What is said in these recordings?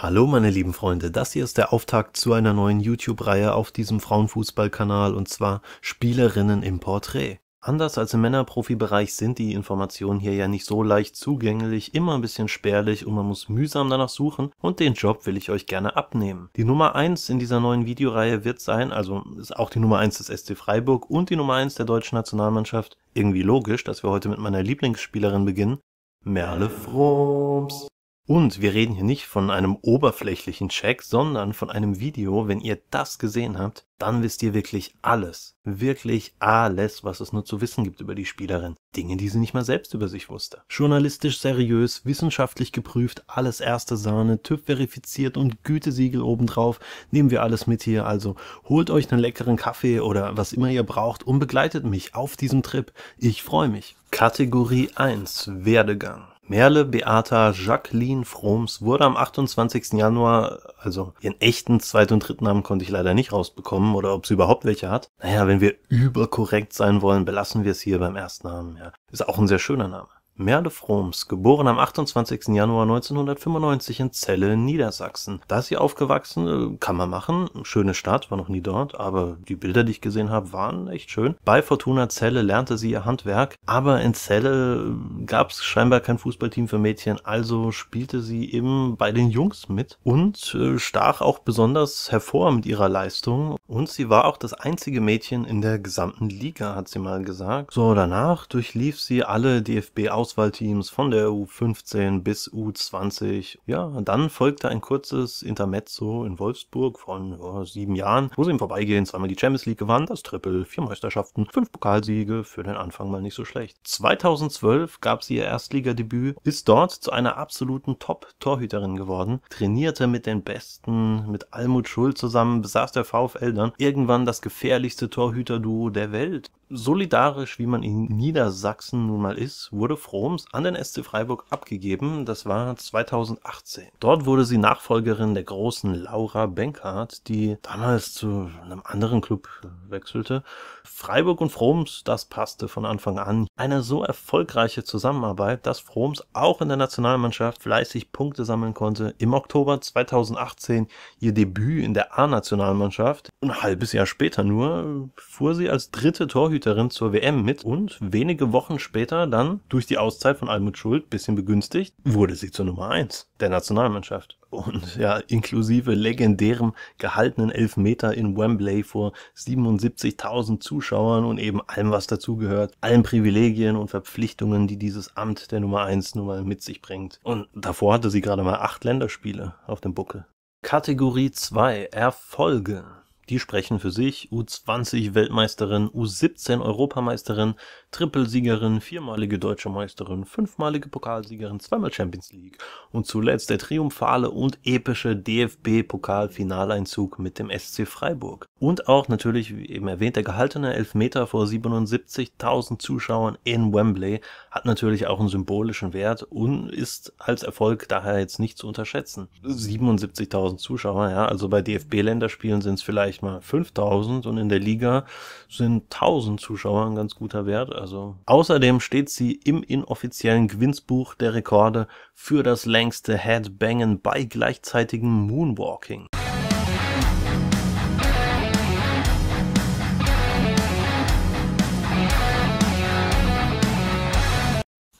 Hallo meine lieben Freunde, das hier ist der Auftakt zu einer neuen YouTube-Reihe auf diesem Frauenfußballkanal und zwar Spielerinnen im Porträt. Anders als im Männerprofibereich sind die Informationen hier ja nicht so leicht zugänglich, immer ein bisschen spärlich und man muss mühsam danach suchen und den Job will ich euch gerne abnehmen. Die Nummer 1 in dieser neuen Videoreihe wird sein, also ist auch die Nummer 1 des SC Freiburg und die Nummer 1 der deutschen Nationalmannschaft, irgendwie logisch, dass wir heute mit meiner Lieblingsspielerin beginnen, Merle Froms. Und wir reden hier nicht von einem oberflächlichen Check, sondern von einem Video. Wenn ihr das gesehen habt, dann wisst ihr wirklich alles. Wirklich alles, was es nur zu wissen gibt über die Spielerin. Dinge, die sie nicht mal selbst über sich wusste. Journalistisch seriös, wissenschaftlich geprüft, alles erste Sahne, TÜV verifiziert und Gütesiegel obendrauf. Nehmen wir alles mit hier. Also holt euch einen leckeren Kaffee oder was immer ihr braucht und begleitet mich auf diesem Trip. Ich freue mich. Kategorie 1 Werdegang. Merle Beata Jacqueline Froms wurde am 28. Januar, also ihren echten zweiten und dritten Namen konnte ich leider nicht rausbekommen oder ob sie überhaupt welche hat. Naja, wenn wir überkorrekt sein wollen, belassen wir es hier beim ersten Namen. Ja. Ist auch ein sehr schöner Name. Merle Froms, geboren am 28. Januar 1995 in Celle, Niedersachsen. Da ist sie aufgewachsen, kann man machen. Schöne Stadt, war noch nie dort, aber die Bilder, die ich gesehen habe, waren echt schön. Bei Fortuna Celle lernte sie ihr Handwerk, aber in Celle gab es scheinbar kein Fußballteam für Mädchen, also spielte sie eben bei den Jungs mit und äh, stach auch besonders hervor mit ihrer Leistung. Und sie war auch das einzige Mädchen in der gesamten Liga, hat sie mal gesagt. So, danach durchlief sie alle DFB-Aus Auswahlteams von der U15 bis U20. Ja, dann folgte ein kurzes Intermezzo in Wolfsburg von oh, sieben Jahren, wo sie im Vorbeigehen zweimal die Champions League gewann, das Triple, vier Meisterschaften, fünf Pokalsiege, für den Anfang mal nicht so schlecht. 2012 gab sie ihr Erstligadebüt, ist dort zu einer absoluten Top-Torhüterin geworden, trainierte mit den Besten, mit Almut Schuld zusammen, besaß der VfL dann irgendwann das gefährlichste Torhüterduo der Welt. Solidarisch, wie man in Niedersachsen nun mal ist, wurde Froms an den SC Freiburg abgegeben. Das war 2018. Dort wurde sie Nachfolgerin der großen Laura Benkhardt, die damals zu einem anderen Club wechselte. Freiburg und Froms, das passte von Anfang an. Eine so erfolgreiche Zusammenarbeit, dass Froms auch in der Nationalmannschaft fleißig Punkte sammeln konnte. Im Oktober 2018 ihr Debüt in der A-Nationalmannschaft. Ein halbes Jahr später nur fuhr sie als dritte Torhüterin Torhüterin zur WM mit und wenige Wochen später dann durch die Auszeit von Almut Schuld bisschen begünstigt, wurde sie zur Nummer 1 der Nationalmannschaft. Und ja, inklusive legendärem gehaltenen Elfmeter in Wembley vor 77.000 Zuschauern und eben allem, was dazugehört, allen Privilegien und Verpflichtungen, die dieses Amt der Nummer 1 nun mal mit sich bringt. Und davor hatte sie gerade mal acht Länderspiele auf dem Buckel. Kategorie 2 Erfolge die sprechen für sich. U20-Weltmeisterin, U17-Europameisterin, Trippelsiegerin, viermalige deutsche Meisterin, fünfmalige Pokalsiegerin, zweimal Champions League und zuletzt der triumphale und epische DFB-Pokalfinaleinzug mit dem SC Freiburg. Und auch natürlich, wie eben erwähnt, der gehaltene Elfmeter vor 77.000 Zuschauern in Wembley hat natürlich auch einen symbolischen Wert und ist als Erfolg daher jetzt nicht zu unterschätzen. 77.000 Zuschauer, ja, also bei DFB-Länderspielen sind es vielleicht mal 5.000 und in der Liga sind 1.000 Zuschauer ein ganz guter Wert. Also außerdem steht sie im inoffiziellen Gewinnsbuch der Rekorde für das längste Headbangen bei gleichzeitigem Moonwalking.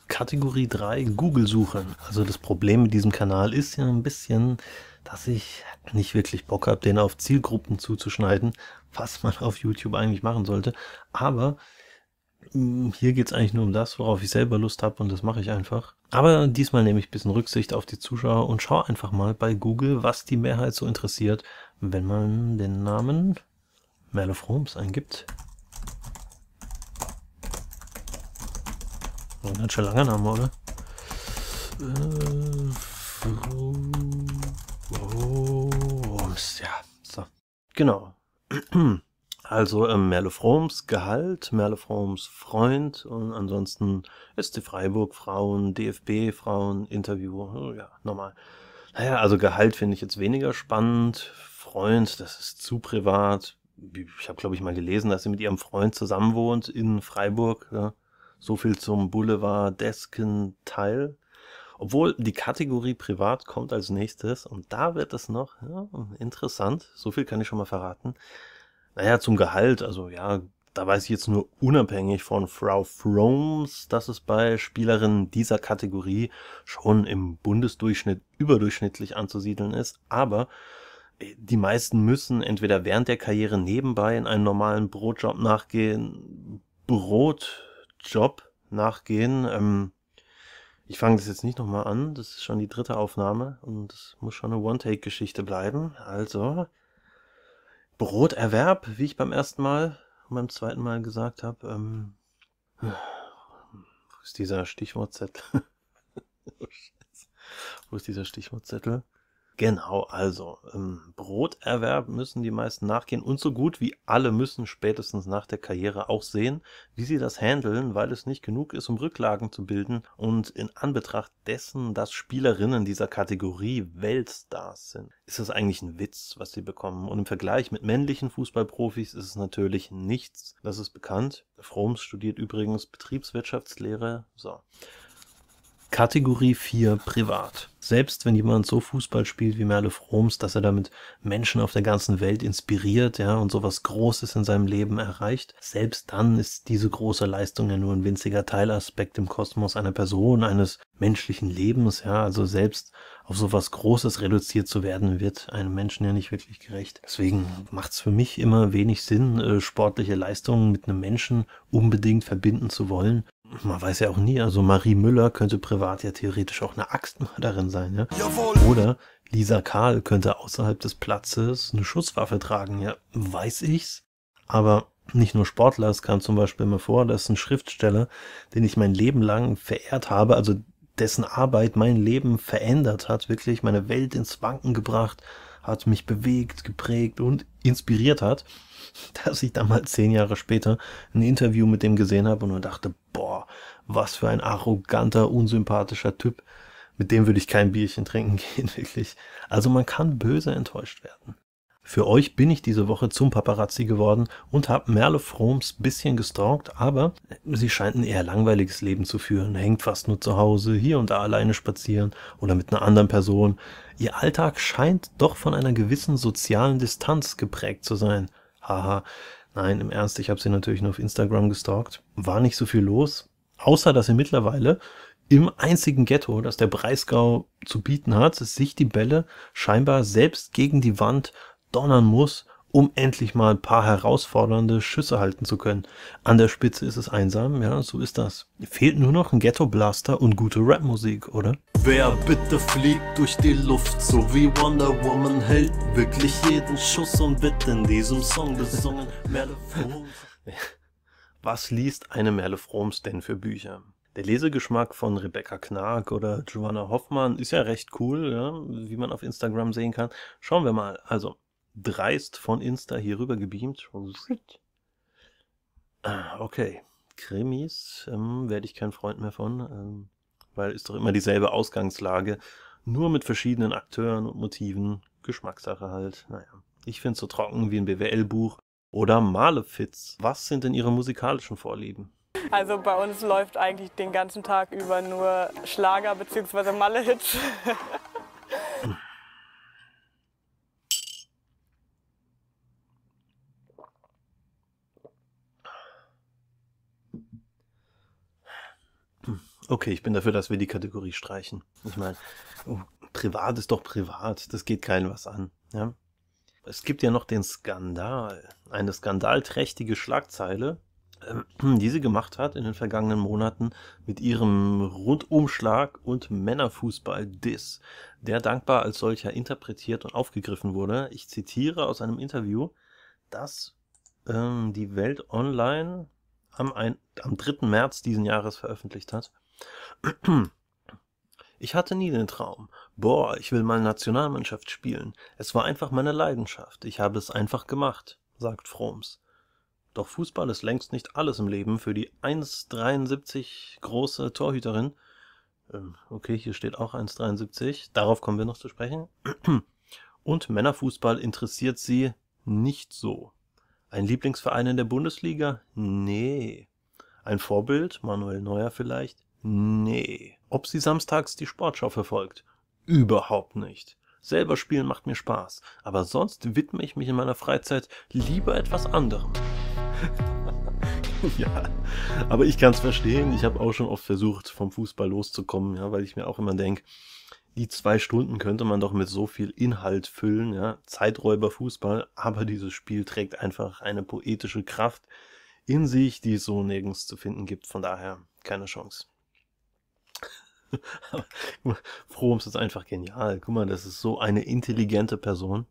Kategorie 3 Google-Suche. Also das Problem mit diesem Kanal ist ja ein bisschen, dass ich nicht wirklich Bock habe, den auf Zielgruppen zuzuschneiden, was man auf YouTube eigentlich machen sollte. Aber Mm, hier geht es eigentlich nur um das, worauf ich selber Lust habe und das mache ich einfach. Aber diesmal nehme ich ein bisschen Rücksicht auf die Zuschauer und schaue einfach mal bei Google, was die Mehrheit so interessiert, wenn man den Namen Merlof Roms eingibt. Oh, ein ganz schön langer Name, oder? Äh, Roms, ja, so. Genau. Also äh, Merle-Froms Gehalt, Merle-Froms Freund und ansonsten SC Freiburg Frauen, DFB Frauen, Interview, oh ja, nochmal. Naja, also Gehalt finde ich jetzt weniger spannend. Freund, das ist zu privat. Ich habe, glaube ich, mal gelesen, dass sie mit ihrem Freund zusammenwohnt in Freiburg. Ja. So viel zum Boulevard Desken Teil. Obwohl die Kategorie Privat kommt als nächstes und da wird es noch ja, interessant. So viel kann ich schon mal verraten. Naja, zum Gehalt, also ja, da weiß ich jetzt nur unabhängig von Frau Froms, dass es bei Spielerinnen dieser Kategorie schon im Bundesdurchschnitt überdurchschnittlich anzusiedeln ist, aber äh, die meisten müssen entweder während der Karriere nebenbei in einen normalen Brotjob nachgehen, Brotjob nachgehen. Ähm, ich fange das jetzt nicht nochmal an, das ist schon die dritte Aufnahme und es muss schon eine One-Take-Geschichte bleiben. Also, Broterwerb, wie ich beim ersten Mal und beim zweiten Mal gesagt habe. Ähm, wo ist dieser Stichwortzettel? oh, Wo ist dieser Stichwortzettel? Genau, also ähm, Broterwerb müssen die meisten nachgehen und so gut wie alle müssen spätestens nach der Karriere auch sehen, wie sie das handeln, weil es nicht genug ist, um Rücklagen zu bilden und in Anbetracht dessen, dass Spielerinnen dieser Kategorie Weltstars sind, ist das eigentlich ein Witz, was sie bekommen. Und im Vergleich mit männlichen Fußballprofis ist es natürlich nichts. Das ist bekannt. Froms studiert übrigens Betriebswirtschaftslehre. So. Kategorie 4 privat. Selbst wenn jemand so Fußball spielt wie Merle Froms, dass er damit Menschen auf der ganzen Welt inspiriert, ja, und sowas Großes in seinem Leben erreicht, selbst dann ist diese große Leistung ja nur ein winziger Teilaspekt im Kosmos einer Person, eines menschlichen Lebens, ja, also selbst auf sowas Großes reduziert zu werden, wird einem Menschen ja nicht wirklich gerecht. Deswegen macht es für mich immer wenig Sinn, äh, sportliche Leistungen mit einem Menschen unbedingt verbinden zu wollen, man weiß ja auch nie, also Marie Müller könnte privat ja theoretisch auch eine Axtmörderin sein, ja? Jawohl. Oder Lisa Karl könnte außerhalb des Platzes eine Schusswaffe tragen, ja, weiß ich's. Aber nicht nur Sportler, es kam zum Beispiel immer vor, dass ein Schriftsteller, den ich mein Leben lang verehrt habe, also dessen Arbeit mein Leben verändert hat, wirklich meine Welt ins Wanken gebracht, hat mich bewegt, geprägt und inspiriert hat, dass ich damals zehn Jahre später ein Interview mit dem gesehen habe und nur dachte, boah, was für ein arroganter, unsympathischer Typ, mit dem würde ich kein Bierchen trinken gehen, wirklich. Also man kann böse enttäuscht werden. Für euch bin ich diese Woche zum Paparazzi geworden und habe Merle Froms bisschen gestalkt, aber sie scheint ein eher langweiliges Leben zu führen, hängt fast nur zu Hause, hier und da alleine spazieren oder mit einer anderen Person. Ihr Alltag scheint doch von einer gewissen sozialen Distanz geprägt zu sein. Haha, Nein, im Ernst, ich habe sie natürlich nur auf Instagram gestalkt. War nicht so viel los, außer dass sie mittlerweile im einzigen Ghetto, das der Breisgau zu bieten hat, sich die Bälle scheinbar selbst gegen die Wand donnern muss, um endlich mal ein paar herausfordernde Schüsse halten zu können. An der Spitze ist es einsam, ja, so ist das. Fehlt nur noch ein Ghetto-Blaster und gute Rap-Musik, oder? Wer bitte fliegt durch die Luft, so wie Wonder Woman hält wirklich jeden Schuss und wird in diesem Song gesungen. Merle Was liest eine Merle Frohms denn für Bücher? Der Lesegeschmack von Rebecca Knark oder Joanna Hoffmann ist ja recht cool, ja, wie man auf Instagram sehen kann. Schauen wir mal. Also, dreist von Insta hier rüber gebeamt. Ah, okay, Krimis ähm, werde ich kein Freund mehr von, ähm, weil ist doch immer dieselbe Ausgangslage, nur mit verschiedenen Akteuren und Motiven, Geschmackssache halt. Naja, ich finde es so trocken wie ein BWL-Buch oder Malefiz. Was sind denn Ihre musikalischen Vorlieben? Also bei uns läuft eigentlich den ganzen Tag über nur Schlager bzw. Malle-Hits. Okay, ich bin dafür, dass wir die Kategorie streichen. Ich meine, oh, privat ist doch privat, das geht keinem was an. Ja? Es gibt ja noch den Skandal, eine skandalträchtige Schlagzeile, ähm, die sie gemacht hat in den vergangenen Monaten mit ihrem Rundumschlag und Männerfußball-Diss, der dankbar als solcher interpretiert und aufgegriffen wurde. Ich zitiere aus einem Interview, das ähm, die Welt Online am, ein, am 3. März diesen Jahres veröffentlicht hat. Ich hatte nie den Traum, boah, ich will mal Nationalmannschaft spielen. Es war einfach meine Leidenschaft. Ich habe es einfach gemacht, sagt Froms. Doch Fußball ist längst nicht alles im Leben für die 1,73 große Torhüterin. Ähm, okay, hier steht auch 1,73. Darauf kommen wir noch zu sprechen. Und Männerfußball interessiert sie nicht so. Ein Lieblingsverein in der Bundesliga? Nee. Ein Vorbild? Manuel Neuer vielleicht? Nee. Ob sie samstags die Sportschau verfolgt? Überhaupt nicht. Selber spielen macht mir Spaß, aber sonst widme ich mich in meiner Freizeit lieber etwas anderem. ja, aber ich kann es verstehen. Ich habe auch schon oft versucht, vom Fußball loszukommen, ja, weil ich mir auch immer denke, die zwei Stunden könnte man doch mit so viel Inhalt füllen, ja, Zeiträuber Fußball, aber dieses Spiel trägt einfach eine poetische Kraft in sich, die es so nirgends zu finden gibt. Von daher keine Chance. Frohms ist einfach genial. Guck mal, das ist so eine intelligente Person.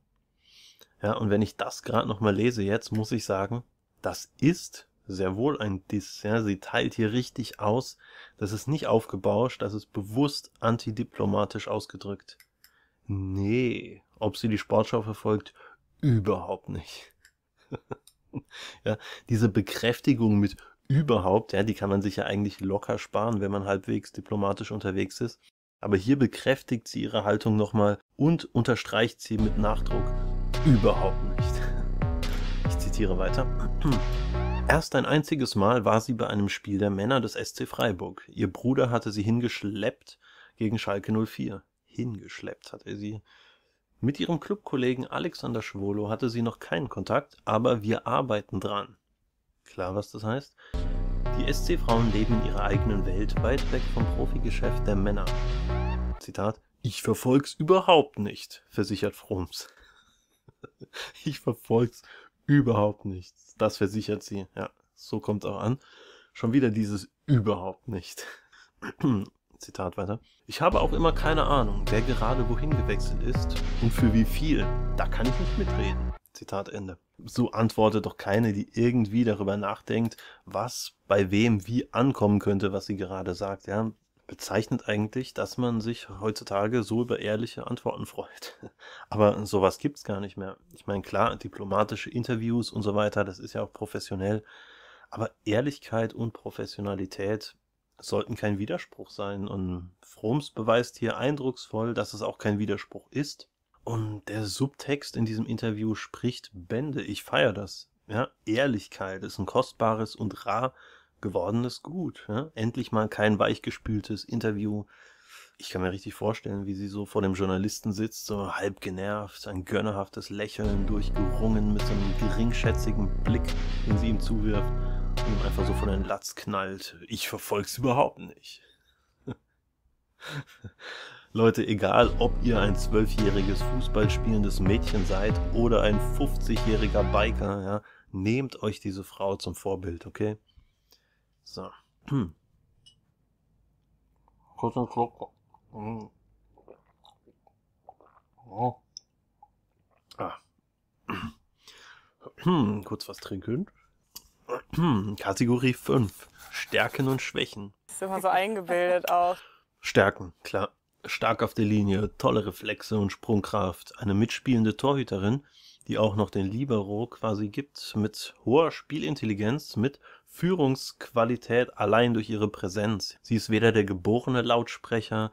Ja, und wenn ich das gerade nochmal lese jetzt, muss ich sagen, das ist sehr wohl ein Diss. Ja, sie teilt hier richtig aus. Das ist nicht aufgebauscht, das ist bewusst antidiplomatisch ausgedrückt. Nee, ob sie die Sportschau verfolgt? Überhaupt nicht. ja, diese Bekräftigung mit überhaupt, ja, die kann man sich ja eigentlich locker sparen, wenn man halbwegs diplomatisch unterwegs ist. Aber hier bekräftigt sie ihre Haltung nochmal und unterstreicht sie mit Nachdruck überhaupt nicht. Ich zitiere weiter. Erst ein einziges Mal war sie bei einem Spiel der Männer des SC Freiburg. Ihr Bruder hatte sie hingeschleppt gegen Schalke 04. Hingeschleppt hat er sie. Mit ihrem Clubkollegen Alexander Schwolo hatte sie noch keinen Kontakt, aber wir arbeiten dran klar, was das heißt. Die SC-Frauen leben in ihrer eigenen Welt, weit weg vom Profigeschäft der Männer. Zitat, ich verfolg's überhaupt nicht, versichert Froms. ich verfolg's überhaupt nicht. Das versichert sie. Ja, so kommt's auch an. Schon wieder dieses überhaupt nicht. Zitat weiter. Ich habe auch immer keine Ahnung, wer gerade wohin gewechselt ist und für wie viel. Da kann ich nicht mitreden. Zitat Ende. So antwortet doch keine, die irgendwie darüber nachdenkt, was bei wem wie ankommen könnte, was sie gerade sagt. Ja, bezeichnet eigentlich, dass man sich heutzutage so über ehrliche Antworten freut. Aber sowas gibt's gar nicht mehr. Ich meine, klar, diplomatische Interviews und so weiter, das ist ja auch professionell. Aber Ehrlichkeit und Professionalität sollten kein Widerspruch sein. Und Froms beweist hier eindrucksvoll, dass es auch kein Widerspruch ist. Und der Subtext in diesem Interview spricht Bände. Ich feiere das. Ja, Ehrlichkeit ist ein kostbares und rar gewordenes Gut. Ja? Endlich mal kein weichgespültes Interview. Ich kann mir richtig vorstellen, wie sie so vor dem Journalisten sitzt, so halb genervt, ein gönnerhaftes Lächeln durchgerungen mit so einem geringschätzigen Blick, den sie ihm zuwirft und ihm einfach so von den Latz knallt. Ich verfolg's überhaupt nicht. Leute, egal ob ihr ein zwölfjähriges Fußballspielendes Mädchen seid oder ein 50-jähriger Biker, ja, nehmt euch diese Frau zum Vorbild, okay? So. Hm. hm. Oh. Ah. Hm. Hm, kurz was trinken. Kategorie 5. Stärken und Schwächen. Ist immer so eingebildet auch. Stärken, klar stark auf der Linie, tolle Reflexe und Sprungkraft, eine mitspielende Torhüterin, die auch noch den Libero quasi gibt, mit hoher Spielintelligenz, mit Führungsqualität allein durch ihre Präsenz. Sie ist weder der geborene Lautsprecher,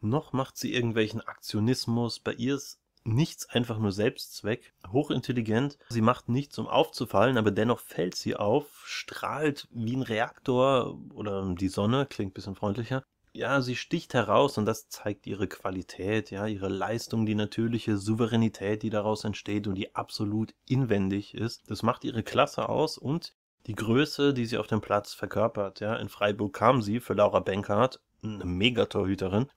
noch macht sie irgendwelchen Aktionismus. Bei ihr ist nichts einfach nur Selbstzweck, hochintelligent. Sie macht nichts, um aufzufallen, aber dennoch fällt sie auf, strahlt wie ein Reaktor oder die Sonne, klingt ein bisschen freundlicher, ja, sie sticht heraus und das zeigt ihre Qualität, ja, ihre Leistung, die natürliche Souveränität, die daraus entsteht und die absolut inwendig ist. Das macht ihre Klasse aus und die Größe, die sie auf dem Platz verkörpert. Ja, in Freiburg kam sie für Laura Benkhardt eine mega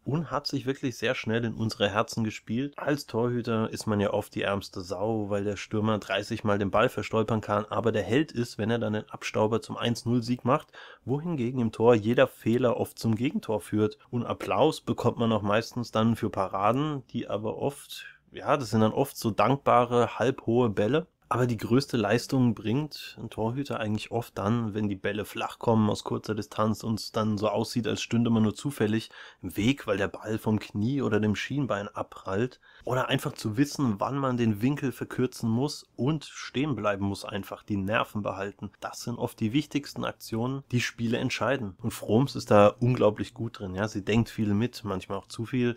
und hat sich wirklich sehr schnell in unsere Herzen gespielt. Als Torhüter ist man ja oft die ärmste Sau, weil der Stürmer 30 Mal den Ball verstolpern kann, aber der Held ist, wenn er dann den Abstauber zum 1-0-Sieg macht, wohingegen im Tor jeder Fehler oft zum Gegentor führt. Und Applaus bekommt man auch meistens dann für Paraden, die aber oft ja, das sind dann oft so dankbare, halbhohe Bälle. Aber die größte Leistung bringt ein Torhüter eigentlich oft dann, wenn die Bälle flach kommen aus kurzer Distanz und es dann so aussieht, als stünde man nur zufällig im Weg, weil der Ball vom Knie oder dem Schienbein abprallt. Oder einfach zu wissen, wann man den Winkel verkürzen muss und stehen bleiben muss einfach, die Nerven behalten. Das sind oft die wichtigsten Aktionen, die Spiele entscheiden. Und Froms ist da unglaublich gut drin, ja. Sie denkt viel mit, manchmal auch zu viel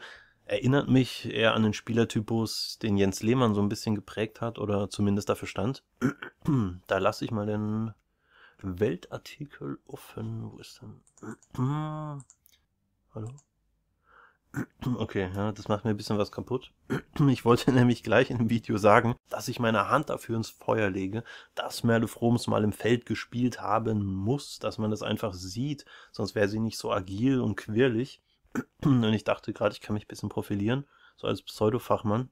erinnert mich eher an den Spielertypus, den Jens Lehmann so ein bisschen geprägt hat oder zumindest dafür stand. da lasse ich mal den Weltartikel offen. Wo ist denn? Hallo? Okay, ja, das macht mir ein bisschen was kaputt. Ich wollte nämlich gleich in dem Video sagen, dass ich meine Hand dafür ins Feuer lege, dass Merle Froms mal im Feld gespielt haben muss, dass man das einfach sieht, sonst wäre sie nicht so agil und quirlig. Und ich dachte gerade, ich kann mich ein bisschen profilieren, so als Pseudo-Fachmann.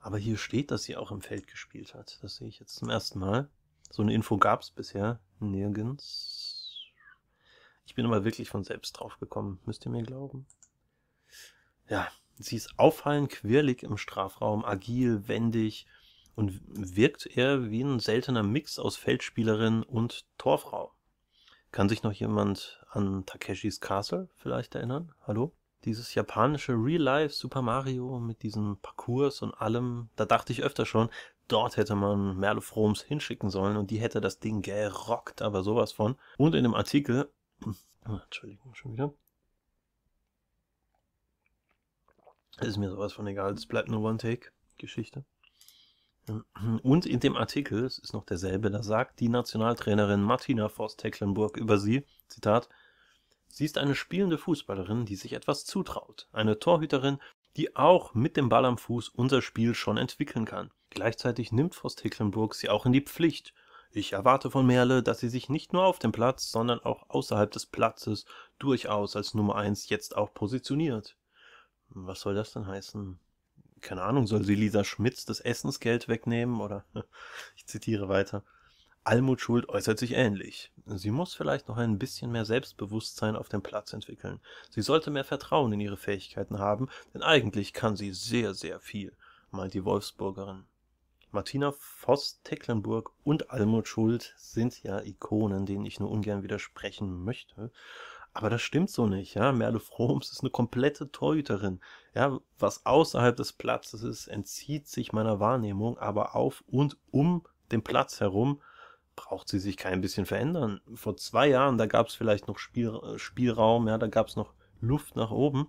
Aber hier steht, dass sie auch im Feld gespielt hat. Das sehe ich jetzt zum ersten Mal. So eine Info gab es bisher nirgends. Ich bin aber wirklich von selbst drauf gekommen, müsst ihr mir glauben. Ja, sie ist auffallend quirlig im Strafraum, agil, wendig und wirkt eher wie ein seltener Mix aus Feldspielerin und Torfrau. Kann sich noch jemand an Takeshis Castle vielleicht erinnern? Hallo? Dieses japanische Real-Life Super Mario mit diesen Parcours und allem, da dachte ich öfter schon, dort hätte man Merle Froms hinschicken sollen und die hätte das Ding gerockt, aber sowas von. Und in dem Artikel, Entschuldigung, schon wieder. Ist mir sowas von egal, es bleibt nur One-Take-Geschichte. Und in dem Artikel, es ist noch derselbe, da sagt die Nationaltrainerin Martina forst tecklenburg über sie, Zitat, Sie ist eine spielende Fußballerin, die sich etwas zutraut, eine Torhüterin, die auch mit dem Ball am Fuß unser Spiel schon entwickeln kann. Gleichzeitig nimmt forst tecklenburg sie auch in die Pflicht. Ich erwarte von Merle, dass sie sich nicht nur auf dem Platz, sondern auch außerhalb des Platzes durchaus als Nummer eins jetzt auch positioniert. Was soll das denn heißen? keine Ahnung, soll sie Lisa Schmitz das Essensgeld wegnehmen oder ne, ich zitiere weiter. Almut Schuld äußert sich ähnlich. Sie muss vielleicht noch ein bisschen mehr Selbstbewusstsein auf dem Platz entwickeln. Sie sollte mehr Vertrauen in ihre Fähigkeiten haben, denn eigentlich kann sie sehr, sehr viel, meint die Wolfsburgerin. Martina Voss, Tecklenburg und Almut Schuld sind ja Ikonen, denen ich nur ungern widersprechen möchte. Aber das stimmt so nicht, ja. Merle Froms ist eine komplette Torhüterin. Ja, was außerhalb des Platzes ist, entzieht sich meiner Wahrnehmung, aber auf und um den Platz herum braucht sie sich kein bisschen verändern. Vor zwei Jahren, da gab es vielleicht noch Spiel, äh, Spielraum, ja, da gab es noch Luft nach oben.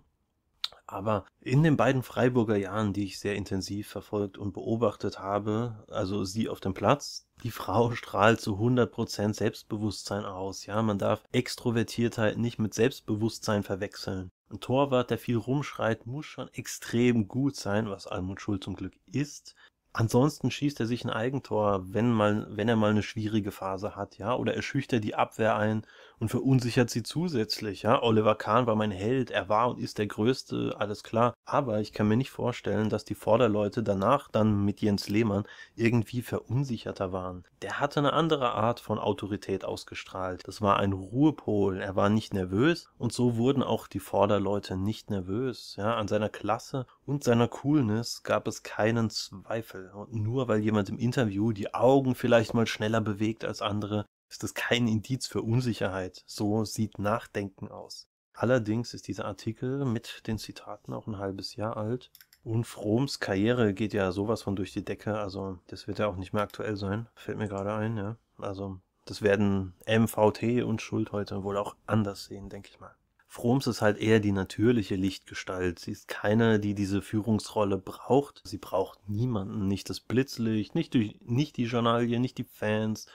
Aber in den beiden Freiburger Jahren, die ich sehr intensiv verfolgt und beobachtet habe, also sie auf dem Platz, die Frau strahlt zu 100% Selbstbewusstsein aus. Ja, man darf Extrovertiertheit nicht mit Selbstbewusstsein verwechseln. Ein Torwart, der viel rumschreit, muss schon extrem gut sein, was Almut Schuld zum Glück ist. Ansonsten schießt er sich ein Eigentor, wenn, mal, wenn er mal eine schwierige Phase hat, ja, oder er schüchtert die Abwehr ein und verunsichert sie zusätzlich. Ja, Oliver Kahn war mein Held, er war und ist der Größte, alles klar. Aber ich kann mir nicht vorstellen, dass die Vorderleute danach dann mit Jens Lehmann irgendwie verunsicherter waren. Der hatte eine andere Art von Autorität ausgestrahlt. Das war ein Ruhepol, er war nicht nervös und so wurden auch die Vorderleute nicht nervös. Ja, an seiner Klasse und seiner Coolness gab es keinen Zweifel. Und nur weil jemand im Interview die Augen vielleicht mal schneller bewegt als andere, ist das kein Indiz für Unsicherheit. So sieht Nachdenken aus. Allerdings ist dieser Artikel mit den Zitaten auch ein halbes Jahr alt. Und Froms Karriere geht ja sowas von durch die Decke, also das wird ja auch nicht mehr aktuell sein, fällt mir gerade ein, ja. Also das werden MVT und Schuld heute wohl auch anders sehen, denke ich mal. Froms ist halt eher die natürliche Lichtgestalt. Sie ist keine, die diese Führungsrolle braucht. Sie braucht niemanden, nicht das Blitzlicht, nicht die, nicht die Journalie, nicht die Fans,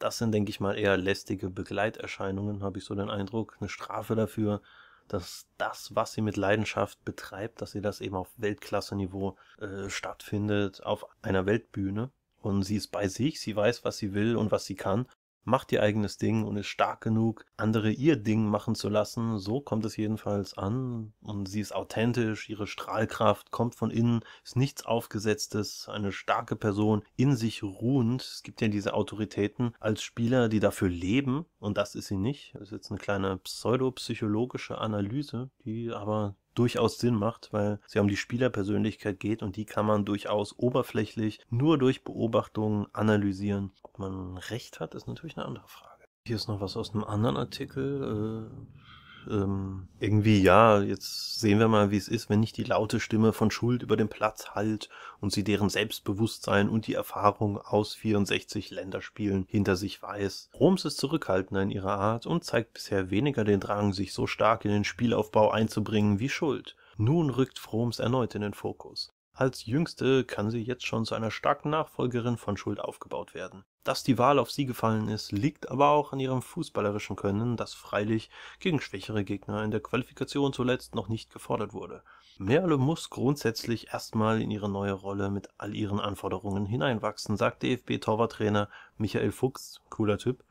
das sind, denke ich mal, eher lästige Begleiterscheinungen, habe ich so den Eindruck. Eine Strafe dafür, dass das, was sie mit Leidenschaft betreibt, dass sie das eben auf Weltklasse-Niveau äh, stattfindet, auf einer Weltbühne. Und sie ist bei sich, sie weiß, was sie will und was sie kann macht ihr eigenes Ding und ist stark genug, andere ihr Ding machen zu lassen. So kommt es jedenfalls an. Und sie ist authentisch, ihre Strahlkraft kommt von innen, ist nichts Aufgesetztes, eine starke Person, in sich ruhend. Es gibt ja diese Autoritäten als Spieler, die dafür leben. Und das ist sie nicht. Das ist jetzt eine kleine pseudopsychologische Analyse, die aber durchaus Sinn macht, weil es ja um die Spielerpersönlichkeit geht und die kann man durchaus oberflächlich nur durch Beobachtungen analysieren. Ob man recht hat, ist natürlich eine andere Frage. Hier ist noch was aus einem anderen Artikel. Äh, ähm, irgendwie, ja, jetzt sehen wir mal, wie es ist, wenn nicht die laute Stimme von Schuld über den Platz hallt und sie deren Selbstbewusstsein und die Erfahrung aus 64 Länderspielen hinter sich weiß. Roms ist zurückhaltender in ihrer Art und zeigt bisher weniger den Drang, sich so stark in den Spielaufbau einzubringen wie Schuld. Nun rückt Froms erneut in den Fokus. Als Jüngste kann sie jetzt schon zu einer starken Nachfolgerin von Schuld aufgebaut werden. Dass die Wahl auf sie gefallen ist, liegt aber auch an ihrem fußballerischen Können, das freilich gegen schwächere Gegner in der Qualifikation zuletzt noch nicht gefordert wurde. Merle muss grundsätzlich erstmal in ihre neue Rolle mit all ihren Anforderungen hineinwachsen, sagt DFB-Torwarttrainer Michael Fuchs, cooler Typ.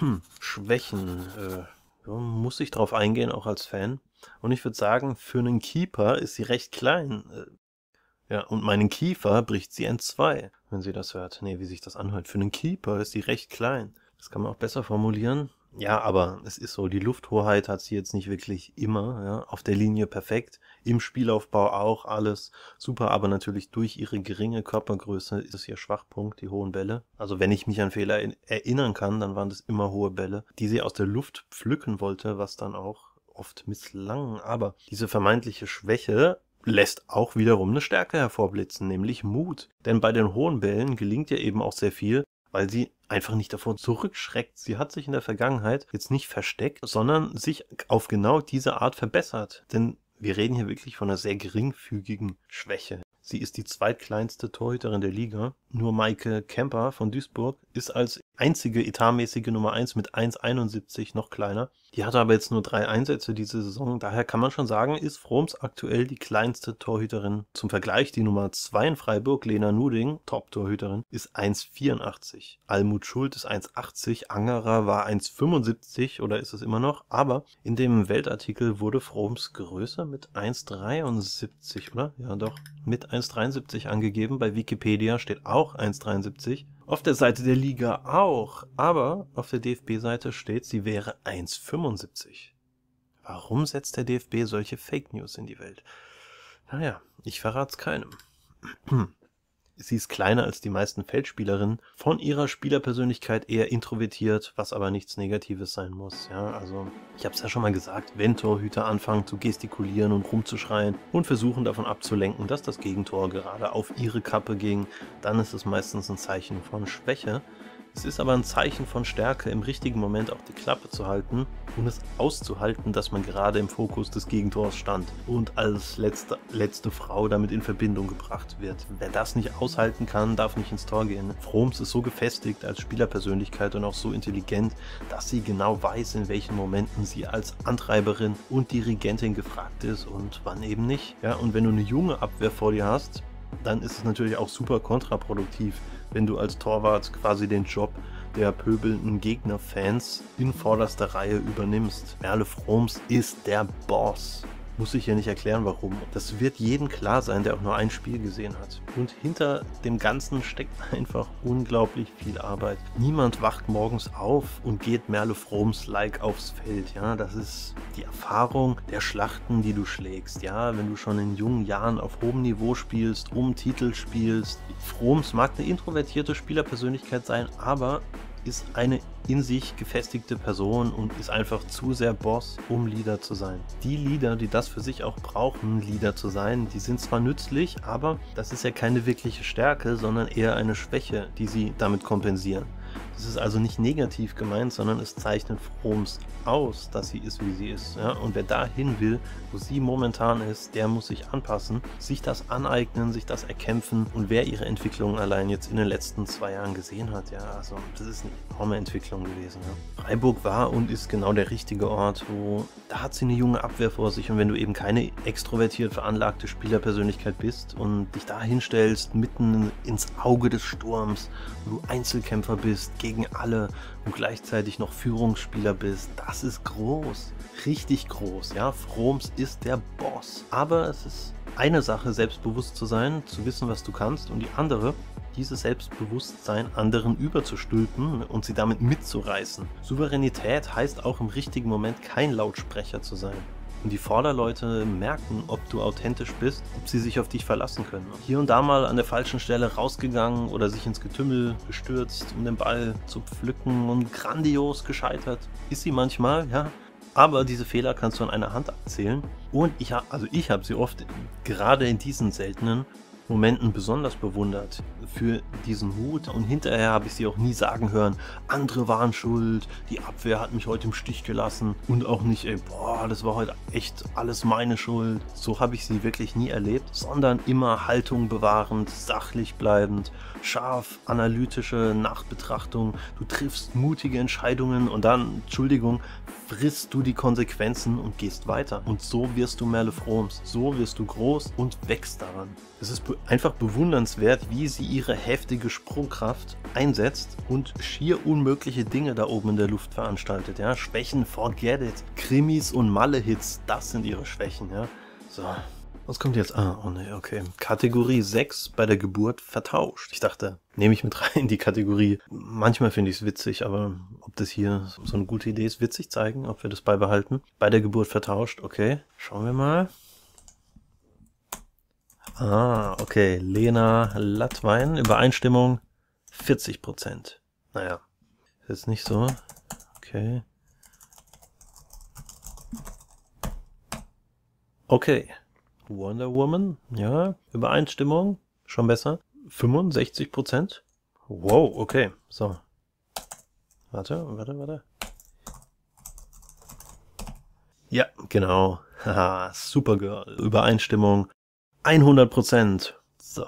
Schwächen, äh, muss ich drauf eingehen, auch als Fan. Und ich würde sagen, für einen Keeper ist sie recht klein. Äh, ja, und meinen Kiefer bricht sie entzwei, wenn sie das hört. Nee, wie sich das anhört. Für einen Keeper ist sie recht klein. Das kann man auch besser formulieren. Ja, aber es ist so, die Lufthoheit hat sie jetzt nicht wirklich immer, ja, auf der Linie perfekt, im Spielaufbau auch alles super, aber natürlich durch ihre geringe Körpergröße ist es ihr Schwachpunkt, die hohen Bälle. Also wenn ich mich an Fehler erinnern kann, dann waren das immer hohe Bälle, die sie aus der Luft pflücken wollte, was dann auch oft misslang, aber diese vermeintliche Schwäche lässt auch wiederum eine Stärke hervorblitzen, nämlich Mut. Denn bei den hohen Bällen gelingt ihr eben auch sehr viel, weil sie einfach nicht davor zurückschreckt. Sie hat sich in der Vergangenheit jetzt nicht versteckt, sondern sich auf genau diese Art verbessert. Denn wir reden hier wirklich von einer sehr geringfügigen Schwäche. Sie ist die zweitkleinste Torhüterin der Liga nur Maike Kemper von Duisburg ist als einzige etatmäßige Nummer 1 mit 1,71 noch kleiner. Die hatte aber jetzt nur drei Einsätze diese Saison. Daher kann man schon sagen, ist Froms aktuell die kleinste Torhüterin. Zum Vergleich, die Nummer 2 in Freiburg, Lena Nuding, Top-Torhüterin, ist 1,84. Almut Schuld ist 1,80. Angerer war 1,75 oder ist es immer noch. Aber in dem Weltartikel wurde Froms Größe mit 1,73, oder? Ja, doch. Mit 1,73 angegeben. Bei Wikipedia steht auch auch 1,73. Auf der Seite der Liga auch, aber auf der DFB-Seite steht, sie wäre 1,75. Warum setzt der DFB solche Fake News in die Welt? Naja, ich verrat's keinem. Sie ist kleiner als die meisten Feldspielerinnen, von ihrer Spielerpersönlichkeit eher introvertiert, was aber nichts Negatives sein muss. Ja, also ich habe es ja schon mal gesagt, wenn Torhüter anfangen zu gestikulieren und rumzuschreien und versuchen davon abzulenken, dass das Gegentor gerade auf ihre Kappe ging, dann ist es meistens ein Zeichen von Schwäche. Es ist aber ein Zeichen von Stärke, im richtigen Moment auch die Klappe zu halten und es auszuhalten, dass man gerade im Fokus des Gegentors stand und als letzte, letzte Frau damit in Verbindung gebracht wird. Wer das nicht aushalten kann, darf nicht ins Tor gehen. Froms ist so gefestigt als Spielerpersönlichkeit und auch so intelligent, dass sie genau weiß, in welchen Momenten sie als Antreiberin und Dirigentin gefragt ist und wann eben nicht. Ja, und wenn du eine junge Abwehr vor dir hast, dann ist es natürlich auch super kontraproduktiv, wenn du als Torwart quasi den Job der pöbelnden Gegnerfans in vorderster Reihe übernimmst. Merle Froms ist der Boss muss ich hier nicht erklären, warum. Das wird jedem klar sein, der auch nur ein Spiel gesehen hat. Und hinter dem Ganzen steckt einfach unglaublich viel Arbeit. Niemand wacht morgens auf und geht Merle Frohms-like aufs Feld. Ja, das ist die Erfahrung der Schlachten, die du schlägst. Ja, wenn du schon in jungen Jahren auf hohem Niveau spielst, um Titel spielst. Frohms mag eine introvertierte Spielerpersönlichkeit sein, aber ist eine in sich gefestigte Person und ist einfach zu sehr Boss, um Leader zu sein. Die Leader, die das für sich auch brauchen, Leader zu sein, die sind zwar nützlich, aber das ist ja keine wirkliche Stärke, sondern eher eine Schwäche, die sie damit kompensieren. Es ist also nicht negativ gemeint, sondern es zeichnet Froms aus, dass sie ist, wie sie ist. Ja? Und wer dahin will, wo sie momentan ist, der muss sich anpassen, sich das aneignen, sich das erkämpfen. Und wer ihre Entwicklung allein jetzt in den letzten zwei Jahren gesehen hat, ja, also das ist eine enorme Entwicklung gewesen. Ja? Freiburg war und ist genau der richtige Ort, wo da hat sie eine junge Abwehr vor sich. Und wenn du eben keine extrovertiert veranlagte Spielerpersönlichkeit bist und dich da hinstellst, mitten ins Auge des Sturms, wo du Einzelkämpfer bist, gegen alle und gleichzeitig noch Führungsspieler bist, das ist groß. Richtig groß, ja. Froms ist der Boss. Aber es ist eine Sache, selbstbewusst zu sein, zu wissen, was du kannst, und die andere, dieses Selbstbewusstsein anderen überzustülpen und sie damit mitzureißen. Souveränität heißt auch im richtigen Moment kein Lautsprecher zu sein. Und die Vorderleute merken, ob du authentisch bist, ob sie sich auf dich verlassen können. Hier und da mal an der falschen Stelle rausgegangen oder sich ins Getümmel gestürzt, um den Ball zu pflücken und grandios gescheitert. Ist sie manchmal, ja. Aber diese Fehler kannst du an einer Hand abzählen. Und ich habe, also ich habe sie oft, gerade in diesen seltenen Momenten besonders bewundert für diesen Mut und hinterher habe ich sie auch nie sagen hören, andere waren schuld, die Abwehr hat mich heute im Stich gelassen und auch nicht, ey, boah, das war heute echt alles meine Schuld. So habe ich sie wirklich nie erlebt, sondern immer Haltung bewahrend, sachlich bleibend scharf analytische Nachbetrachtung, du triffst mutige Entscheidungen und dann, Entschuldigung, frisst du die Konsequenzen und gehst weiter. Und so wirst du Merle Malefroms, so wirst du groß und wächst daran. Es ist einfach bewundernswert, wie sie ihre heftige Sprungkraft einsetzt und schier unmögliche Dinge da oben in der Luft veranstaltet. Ja? Schwächen, forget it. Krimis und Malle-Hits, das sind ihre Schwächen. Ja? So. Was kommt jetzt? Ah, oh ne, okay. Kategorie 6 bei der Geburt vertauscht. Ich dachte, nehme ich mit rein die Kategorie. Manchmal finde ich es witzig, aber ob das hier so eine gute Idee ist, witzig zeigen, ob wir das beibehalten. Bei der Geburt vertauscht, okay. Schauen wir mal. Ah, okay. Lena Lattwein, Übereinstimmung 40 Prozent. Naja, ist jetzt nicht so. Okay. Okay. Wonder Woman, ja, Übereinstimmung, schon besser. 65 Prozent. Wow, okay, so. Warte, warte, warte. Ja, genau. Haha, Supergirl. Übereinstimmung. 100 Prozent. So.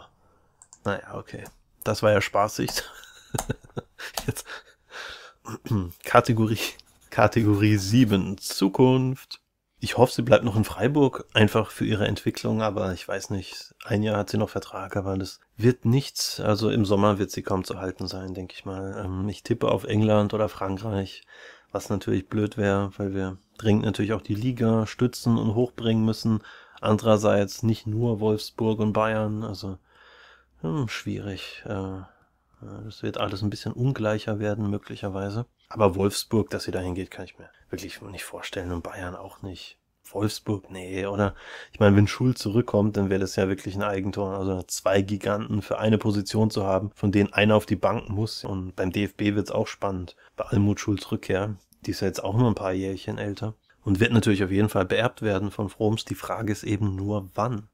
Naja, okay. Das war ja spaßig. Jetzt. Kategorie, Kategorie 7. Zukunft. Ich hoffe, sie bleibt noch in Freiburg, einfach für ihre Entwicklung, aber ich weiß nicht. Ein Jahr hat sie noch Vertrag, aber das wird nichts. Also im Sommer wird sie kaum zu halten sein, denke ich mal. Ähm, ich tippe auf England oder Frankreich, was natürlich blöd wäre, weil wir dringend natürlich auch die Liga stützen und hochbringen müssen. Andererseits nicht nur Wolfsburg und Bayern, also hm, schwierig. Äh, das wird alles ein bisschen ungleicher werden, möglicherweise. Aber Wolfsburg, dass sie dahin geht, kann ich mir wirklich nicht vorstellen und Bayern auch nicht. Wolfsburg, nee, oder? Ich meine, wenn Schul zurückkommt, dann wäre das ja wirklich ein Eigentor. Also zwei Giganten für eine Position zu haben, von denen einer auf die Bank muss. Und beim DFB wird's auch spannend. Bei Almut Schulz Rückkehr, die ist ja jetzt auch nur ein paar Jährchen älter. Und wird natürlich auf jeden Fall beerbt werden von Froms. Die Frage ist eben nur, wann.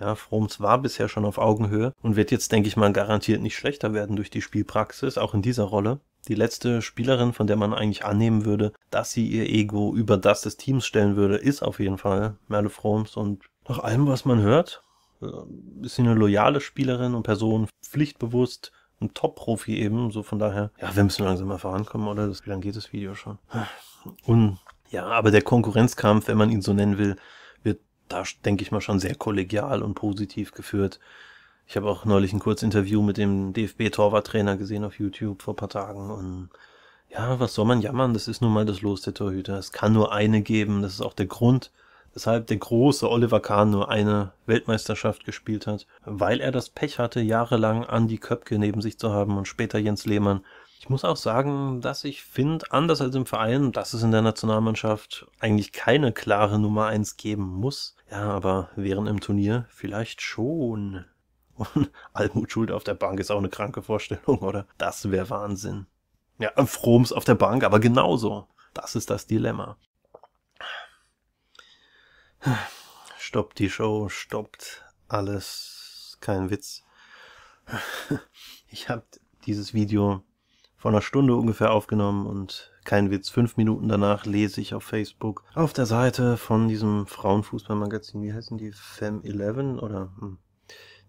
Ja, Froms war bisher schon auf Augenhöhe und wird jetzt, denke ich mal, garantiert nicht schlechter werden durch die Spielpraxis, auch in dieser Rolle die letzte Spielerin, von der man eigentlich annehmen würde, dass sie ihr Ego über das des Teams stellen würde, ist auf jeden Fall Merle Froms. Und nach allem, was man hört, äh, ist sie eine loyale Spielerin und Person, pflichtbewusst, ein Top-Profi eben. So von daher, ja, wir müssen langsam mal vorankommen, oder? wie lange geht das Video schon? Und ja, aber der Konkurrenzkampf, wenn man ihn so nennen will, wird da, denke ich mal, schon sehr kollegial und positiv geführt. Ich habe auch neulich ein Kurzinterview mit dem DFB-Torwarttrainer gesehen auf YouTube vor paar Tagen und ja, was soll man jammern? Das ist nun mal das Los der Torhüter. Es kann nur eine geben. Das ist auch der Grund, weshalb der große Oliver Kahn nur eine Weltmeisterschaft gespielt hat, weil er das Pech hatte, jahrelang Andi Köpke neben sich zu haben und später Jens Lehmann. Ich muss auch sagen, dass ich finde, anders als im Verein, dass es in der Nationalmannschaft eigentlich keine klare Nummer eins geben muss. Ja, aber während im Turnier vielleicht schon. Und Almut Schuld auf der Bank ist auch eine kranke Vorstellung, oder? Das wäre Wahnsinn. Ja, Froms auf der Bank, aber genauso. Das ist das Dilemma. Stoppt die Show, stoppt alles. Kein Witz. Ich habe dieses Video vor einer Stunde ungefähr aufgenommen und kein Witz, fünf Minuten danach lese ich auf Facebook auf der Seite von diesem Frauenfußballmagazin, wie heißen die? Fem 11 oder? Hm.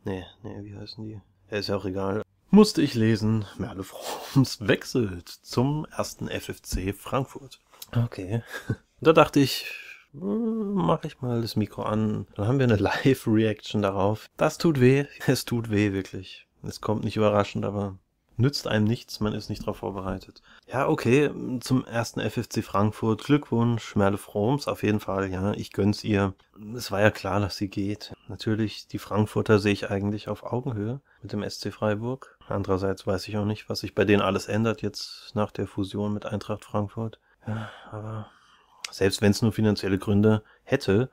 Nee, nee, wie heißen die? Ist ja auch egal. Musste ich lesen, Merle Fromms wechselt zum ersten FFC Frankfurt. Okay. Da dachte ich, hm, mache ich mal das Mikro an. Dann haben wir eine Live-Reaction darauf. Das tut weh. Es tut weh, wirklich. Es kommt nicht überraschend, aber nützt einem nichts, man ist nicht darauf vorbereitet. Ja, okay, zum ersten FFC Frankfurt, Glückwunsch, Merle Froms, auf jeden Fall, ja, ich gönn's ihr. Es war ja klar, dass sie geht. Natürlich, die Frankfurter sehe ich eigentlich auf Augenhöhe mit dem SC Freiburg. Andererseits weiß ich auch nicht, was sich bei denen alles ändert jetzt nach der Fusion mit Eintracht Frankfurt. Ja, aber selbst wenn es nur finanzielle Gründe hätte,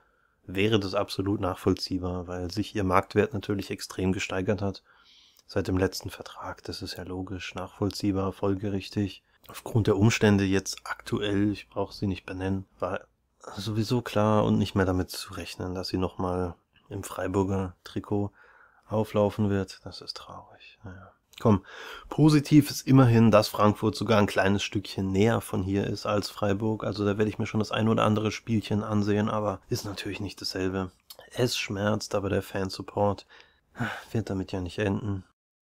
wäre das absolut nachvollziehbar, weil sich ihr Marktwert natürlich extrem gesteigert hat seit dem letzten Vertrag. Das ist ja logisch, nachvollziehbar, folgerichtig. Aufgrund der Umstände jetzt aktuell, ich brauche sie nicht benennen, war sowieso klar und nicht mehr damit zu rechnen, dass sie nochmal im Freiburger Trikot auflaufen wird. Das ist traurig. Naja. Komm, positiv ist immerhin, dass Frankfurt sogar ein kleines Stückchen näher von hier ist als Freiburg. Also da werde ich mir schon das ein oder andere Spielchen ansehen, aber ist natürlich nicht dasselbe. Es schmerzt, aber der Fansupport wird damit ja nicht enden.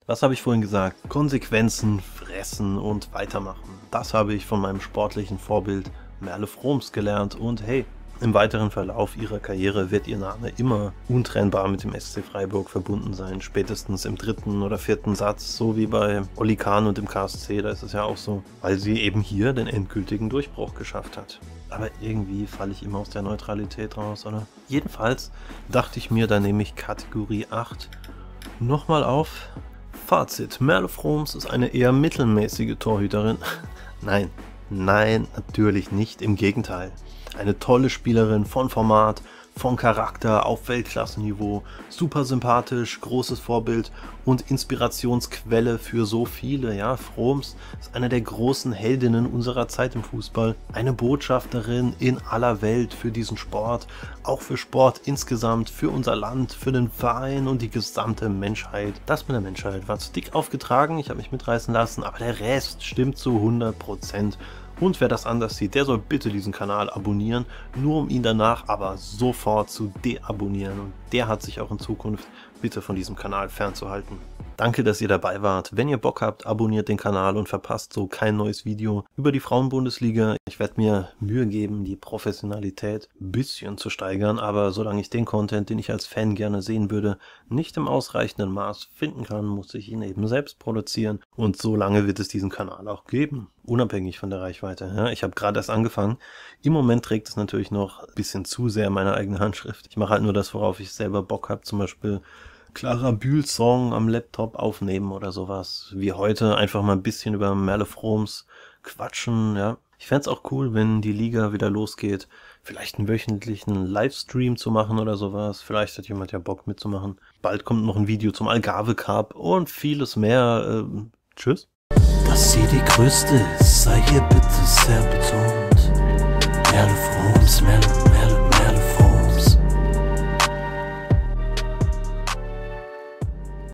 Was habe ich vorhin gesagt? Konsequenzen fressen und weitermachen. Das habe ich von meinem sportlichen Vorbild Merle Froms gelernt und hey, im weiteren Verlauf ihrer Karriere wird ihr Name immer untrennbar mit dem SC Freiburg verbunden sein, spätestens im dritten oder vierten Satz, so wie bei Oli Kahn und dem KSC, da ist es ja auch so, weil sie eben hier den endgültigen Durchbruch geschafft hat. Aber irgendwie falle ich immer aus der Neutralität raus, oder? Jedenfalls dachte ich mir, da nehme ich Kategorie 8 nochmal auf, Fazit: Merle Froms ist eine eher mittelmäßige Torhüterin. Nein, nein, natürlich nicht, im Gegenteil. Eine tolle Spielerin von Format von Charakter auf Weltklassenniveau, super sympathisch, großes Vorbild und Inspirationsquelle für so viele. Ja, Froms ist eine der großen Heldinnen unserer Zeit im Fußball, eine Botschafterin in aller Welt für diesen Sport, auch für Sport insgesamt, für unser Land, für den Verein und die gesamte Menschheit. Das mit der Menschheit war zu dick aufgetragen, ich habe mich mitreißen lassen, aber der Rest stimmt zu 100 Prozent. Und wer das anders sieht, der soll bitte diesen Kanal abonnieren, nur um ihn danach aber sofort zu deabonnieren. Und der hat sich auch in Zukunft bitte von diesem Kanal fernzuhalten. Danke, dass ihr dabei wart. Wenn ihr Bock habt, abonniert den Kanal und verpasst so kein neues Video über die Frauenbundesliga. Ich werde mir Mühe geben, die Professionalität ein bisschen zu steigern, aber solange ich den Content, den ich als Fan gerne sehen würde, nicht im ausreichenden Maß finden kann, muss ich ihn eben selbst produzieren und so lange wird es diesen Kanal auch geben, unabhängig von der Reichweite. Ja, ich habe gerade erst angefangen. Im Moment trägt es natürlich noch ein bisschen zu sehr meine eigene Handschrift. Ich mache halt nur das, worauf ich selber Bock habe, zum Beispiel Clara Bühl-Song am Laptop aufnehmen oder sowas. Wie heute einfach mal ein bisschen über Merle Malefroms quatschen, ja. Ich fände es auch cool, wenn die Liga wieder losgeht, vielleicht einen wöchentlichen Livestream zu machen oder sowas. Vielleicht hat jemand ja Bock mitzumachen. Bald kommt noch ein Video zum Algarve Cup und vieles mehr. Ähm, tschüss. Dass sie die größte ist, sei hier bitte sehr betont. Merle Froms, Merle